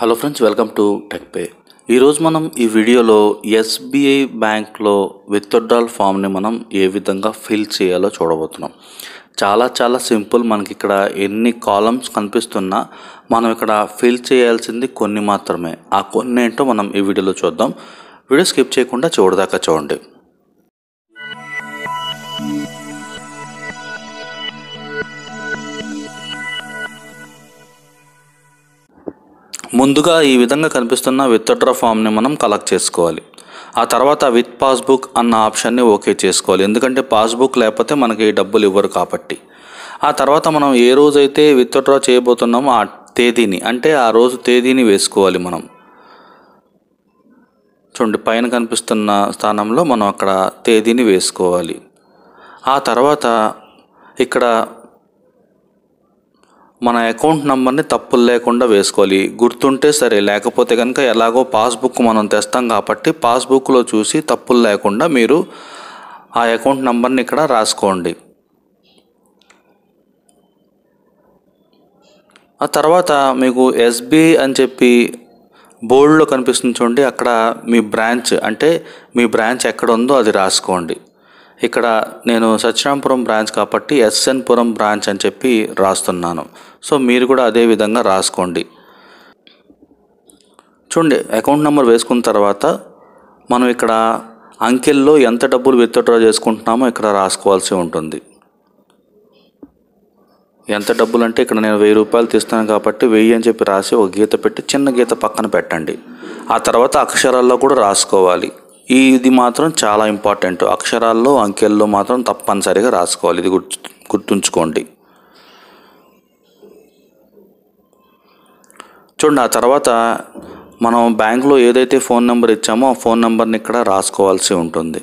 hello friends welcome to టెక్పే ఈరోజు మనం ఈ వీడియోలో ఎస్బీఐ బ్యాంక్లో విత్డ్రాల్ ఫామ్ని మనం ఏ విధంగా ఫిల్ చేయాలో చూడబోతున్నాం చాలా చాలా సింపుల్ మనకి ఇక్కడ ఎన్ని కాలమ్స్ కనిపిస్తున్నా మనం ఇక్కడ ఫిల్ చేయాల్సింది కొన్ని మాత్రమే ఆ కొన్ని ఏంటో మనం ఈ వీడియోలో చూద్దాం వీడియో స్కిప్ చేయకుండా చూడదాకా చూడండి ముందుగా ఈ విధంగా కనిపిస్తున్న విత్డ్రా ఫామ్ని మనం కలెక్ట్ చేసుకోవాలి ఆ తర్వాత విత్ పాస్బుక్ అన్న ఆప్షన్ని ఓకే చేసుకోవాలి ఎందుకంటే పాస్బుక్ లేకపోతే మనకి డబ్బులు ఇవ్వరు కాబట్టి ఆ తర్వాత మనం ఏ రోజైతే విత్డ్రా చేయబోతున్నామో ఆ తేదీని అంటే ఆ రోజు తేదీని వేసుకోవాలి మనం చూడండి పైన కనిపిస్తున్న స్థానంలో మనం అక్కడ తేదీని వేసుకోవాలి ఆ తర్వాత ఇక్కడ మన అకౌంట్ నెంబర్ని తప్పులు లేకుండా వేసుకోవాలి గుర్తుంటే సరే లేకపోతే కనుక ఎలాగో పాస్బుక్ మనం తెస్తాం కాబట్టి పాస్బుక్లో చూసి తప్పులు లేకుండా మీరు ఆ అకౌంట్ నెంబర్ని ఇక్కడ రాసుకోండి ఆ తర్వాత మీకు ఎస్బీఐ అని చెప్పి బోర్డులో కనిపిస్తుంది చూడండి అక్కడ మీ బ్రాంచ్ అంటే మీ బ్రాంచ్ ఎక్కడ ఉందో అది రాసుకోండి ఇక్కడ నేను సత్యరాంపురం బ్రాంచ్ కాబట్టి ఎస్ఎన్పురం బ్రాంచ్ అని చెప్పి రాస్తున్నాను సో మీరు కూడా అదే విధంగా రాసుకోండి చూడండి అకౌంట్ నెంబర్ వేసుకున్న తర్వాత మనం ఇక్కడ అంకెల్లో ఎంత డబ్బులు విత్డ్రా చేసుకుంటున్నామో ఇక్కడ రాసుకోవాల్సి ఉంటుంది ఎంత డబ్బులు అంటే ఇక్కడ నేను వెయ్యి రూపాయలు తీస్తాను కాబట్టి వెయ్యి అని చెప్పి రాసి ఒక గీత పెట్టి చిన్న గీత పక్కన పెట్టండి ఆ తర్వాత అక్షరాల్లో కూడా రాసుకోవాలి ఇది మాత్రం చాలా ఇంపార్టెంట్ అక్షరాల్లో అంకెల్లో మాత్రం తప్పనిసరిగా రాసుకోవాలి ఇది గుర్తు గుర్తుంచుకోండి చూడండి ఆ తర్వాత మనం బ్యాంకులో ఏదైతే ఫోన్ నెంబర్ ఇచ్చామో ఆ ఫోన్ నెంబర్ని ఇక్కడ రాసుకోవాల్సి ఉంటుంది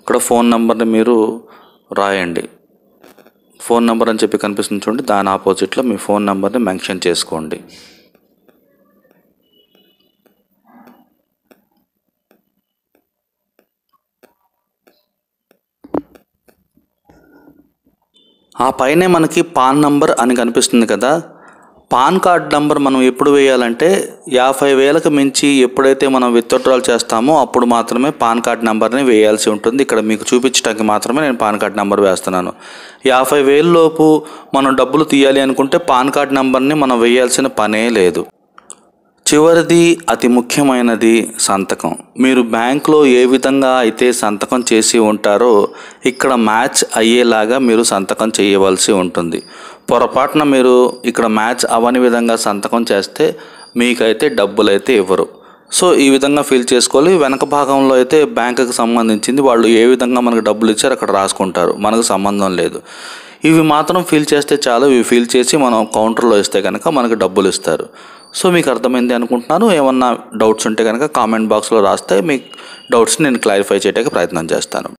ఇక్కడ ఫోన్ నెంబర్ని మీరు రాయండి ఫోన్ నెంబర్ అని చెప్పి కనిపిస్తుంది చూడండి దాని ఆపోజిట్లో మీ ఫోన్ నెంబర్ని మెన్షన్ చేసుకోండి ఆ పైనే మనకి పాన్ నంబర్ అని కనిపిస్తుంది కదా పాన్ కార్డ్ నంబర్ మనం ఎప్పుడు వేయాలంటే యాభై వేలకు మించి ఎప్పుడైతే మనం విత్డ్రాల్ చేస్తామో అప్పుడు మాత్రమే పాన్ కార్డ్ నెంబర్ని వేయాల్సి ఉంటుంది ఇక్కడ మీకు చూపించడానికి మాత్రమే నేను పాన్ కార్డ్ నెంబర్ వేస్తున్నాను యాభై వేలలోపు లోపు మనం డబ్బులు తీయాలి అనుకుంటే పాన్ కార్డ్ నెంబర్ని మనం వేయాల్సిన పనే లేదు చివరిది అతి ముఖ్యమైనది సంతకం మీరు బ్యాంక్లో ఏ విధంగా అయితే సంతకం చేసి ఉంటారో ఇక్కడ మ్యాచ్ అయ్యేలాగా మీరు సంతకం చేయవలసి ఉంటుంది పొరపాటున మీరు ఇక్కడ మ్యాచ్ అవని విధంగా సంతకం చేస్తే మీకైతే డబ్బులు అయితే ఇవ్వరు సో ఈ విధంగా ఫిల్ చేసుకోవాలి వెనక భాగంలో అయితే బ్యాంకుకి సంబంధించింది వాళ్ళు ఏ విధంగా మనకు డబ్బులు ఇచ్చారు అక్కడ రాసుకుంటారు మనకు సంబంధం లేదు ఇవి మాత్రం ఫీల్ చేస్తే చాలు ఇవి ఫీల్ చేసి మనం కౌంటర్లో ఇస్తే కనుక మనకు డబ్బులు ఇస్తారు సో మీకు అర్థమైంది అనుకుంటున్నాను ఏమన్నా డౌట్స్ ఉంటే కనుక కామెంట్ బాక్స్లో రాస్తే మీ డౌట్స్ నేను క్లారిఫై చేయడానికి ప్రయత్నం చేస్తాను